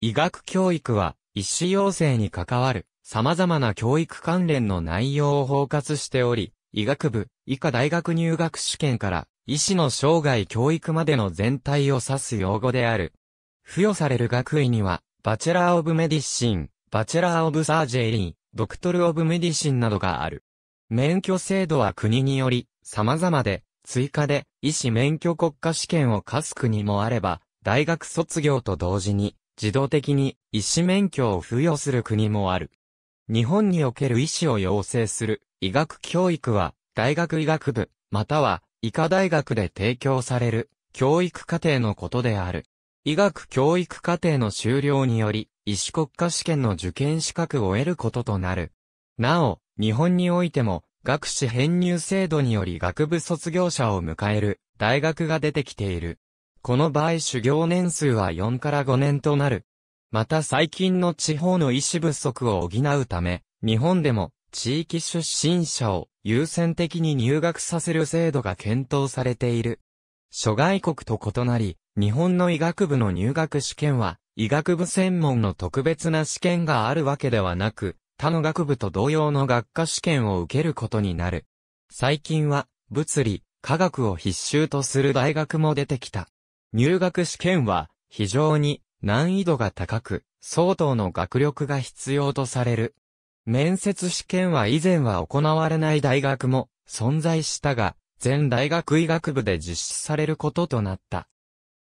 医学教育は、医師養成に関わる、様々な教育関連の内容を包括しており、医学部、以下大学入学試験から、医師の生涯教育までの全体を指す用語である。付与される学位には、バチェラー・オブ・メディシン、バチェラー・オブ・サージェリー、ドクトル・オブ・メディシンなどがある。免許制度は国により、様々で、追加で、医師免許国家試験を課す国もあれば、大学卒業と同時に、自動的に医師免許を付与する国もある。日本における医師を養成する医学教育は大学医学部または医科大学で提供される教育課程のことである。医学教育課程の修了により医師国家試験の受験資格を得ることとなる。なお、日本においても学士編入制度により学部卒業者を迎える大学が出てきている。この場合修行年数は4から5年となる。また最近の地方の医師不足を補うため、日本でも地域出身者を優先的に入学させる制度が検討されている。諸外国と異なり、日本の医学部の入学試験は、医学部専門の特別な試験があるわけではなく、他の学部と同様の学科試験を受けることになる。最近は、物理、科学を必修とする大学も出てきた。入学試験は非常に難易度が高く、相当の学力が必要とされる。面接試験は以前は行われない大学も存在したが、全大学医学部で実施されることとなった。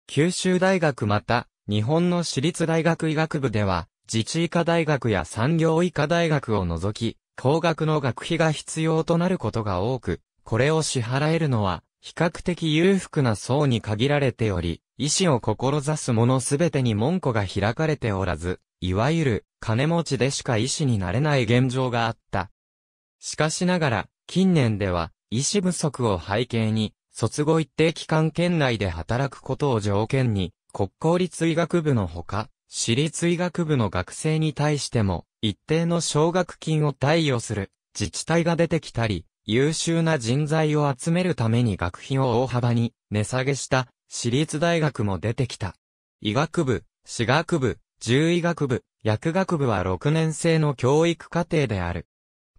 九州大学また、日本の私立大学医学部では、自治医科大学や産業医科大学を除き、高額の学費が必要となることが多く、これを支払えるのは比較的裕福な層に限られており、医師を志す者すべてに門戸が開かれておらず、いわゆる金持ちでしか医師になれない現状があった。しかしながら、近年では、医師不足を背景に、卒後一定期間圏内で働くことを条件に、国公立医学部のほか、私立医学部の学生に対しても、一定の奨学金を貸与する自治体が出てきたり、優秀な人材を集めるために学費を大幅に値下げした私立大学も出てきた。医学部、私学部、獣医学部、薬学部は6年生の教育課程である。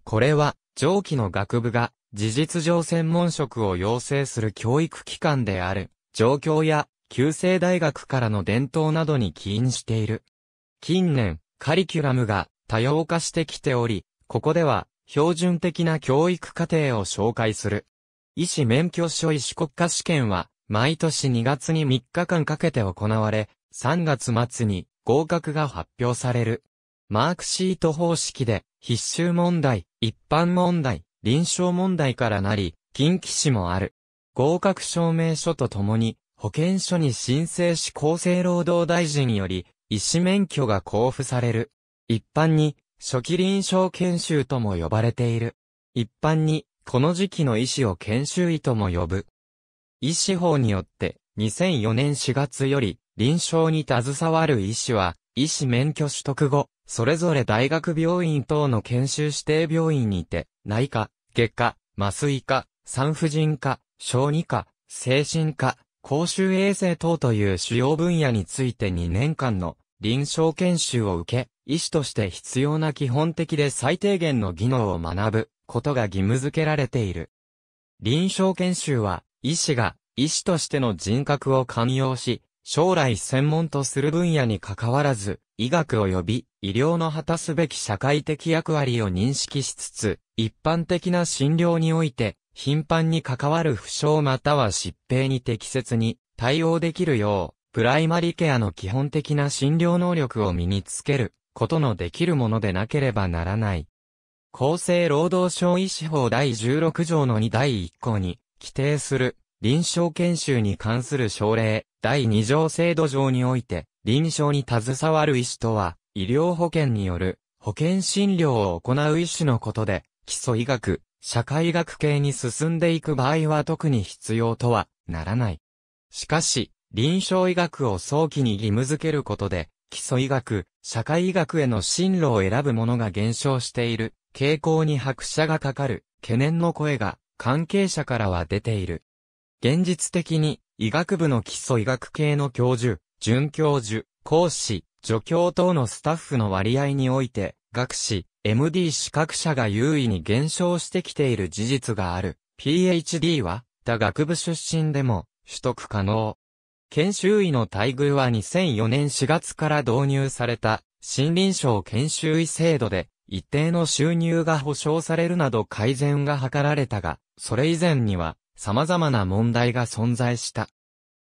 これは、上記の学部が、事実上専門職を養成する教育機関である、状況や、旧制大学からの伝統などに起因している。近年、カリキュラムが多様化してきており、ここでは、標準的な教育課程を紹介する。医師免許書医師国家試験は、毎年2月に3日間かけて行われ、3月末に合格が発表される。マークシート方式で、必修問題、一般問題、臨床問題からなり、近畿市もある。合格証明書とともに、保健所に申請し厚生労働大臣より、医師免許が交付される。一般に、初期臨床研修とも呼ばれている。一般に、この時期の医師を研修医とも呼ぶ。医師法によって、2004年4月より、臨床に携わる医師は、医師免許取得後、それぞれ大学病院等の研修指定病院にて、内科、外科、麻酔科、産婦人科、小児科、精神科、公衆衛生等という主要分野について2年間の臨床研修を受け、医師として必要な基本的で最低限の技能を学ぶことが義務付けられている。臨床研修は、医師が医師としての人格を寛容し、将来専門とする分野に関わらず、医学及び医療の果たすべき社会的役割を認識しつつ、一般的な診療において、頻繁に関わる負傷または疾病に適切に対応できるよう、プライマリケアの基本的な診療能力を身につけることのできるものでなければならない。厚生労働省医師法第16条の2第1項に規定する臨床研修に関する省令第2条制度上において臨床に携わる医師とは医療保険による保険診療を行う医師のことで基礎医学、社会学系に進んでいく場合は特に必要とはならない。しかし、臨床医学を早期に義務付けることで、基礎医学、社会医学への進路を選ぶ者が減少している傾向に拍車がかかる懸念の声が関係者からは出ている。現実的に医学部の基礎医学系の教授、准教授、講師、助教等のスタッフの割合において、学士、MD 資格者が優位に減少してきている事実がある。PhD は、他学部出身でも取得可能。研修医の待遇は2004年4月から導入された森林省研修医制度で一定の収入が保障されるなど改善が図られたが、それ以前には様々な問題が存在した。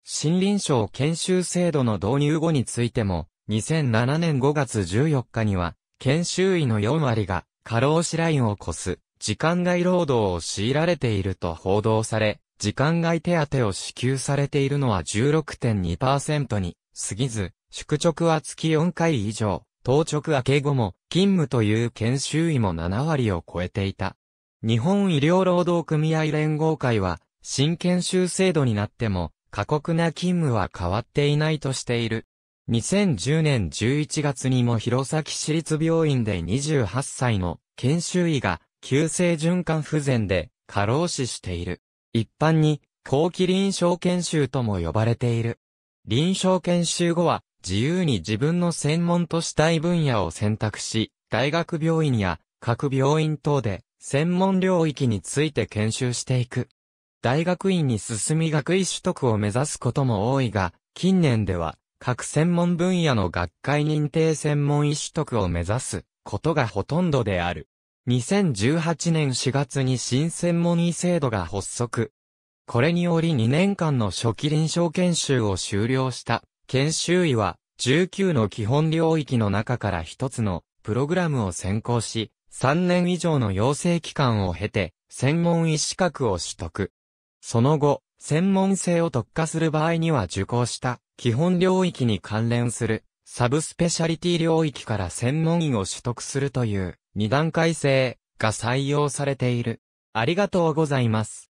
森林省研修制度の導入後についても、2007年5月14日には、研修医の4割が過労死ラインを越す時間外労働を強いられていると報道され、時間外手当を支給されているのは16.2%に過ぎず、宿直は月4回以上、当直明け後も勤務という研修医も7割を超えていた。日本医療労働組合連合会は、新研修制度になっても、過酷な勤務は変わっていないとしている。2010年11月にも弘前市立病院で28歳の研修医が急性循環不全で過労死している。一般に、後期臨床研修とも呼ばれている。臨床研修後は、自由に自分の専門としたい分野を選択し、大学病院や各病院等で専門領域について研修していく。大学院に進み学位取得を目指すことも多いが、近年では各専門分野の学会認定専門医取得を目指すことがほとんどである。2018年4月に新専門医制度が発足。これにより2年間の初期臨床研修を終了した研修医は19の基本領域の中から1つのプログラムを専攻し、3年以上の養成期間を経て専門医資格を取得。その後、専門性を特化する場合には受講した基本領域に関連するサブスペシャリティ領域から専門医を取得するという二段階制が採用されている。ありがとうございます。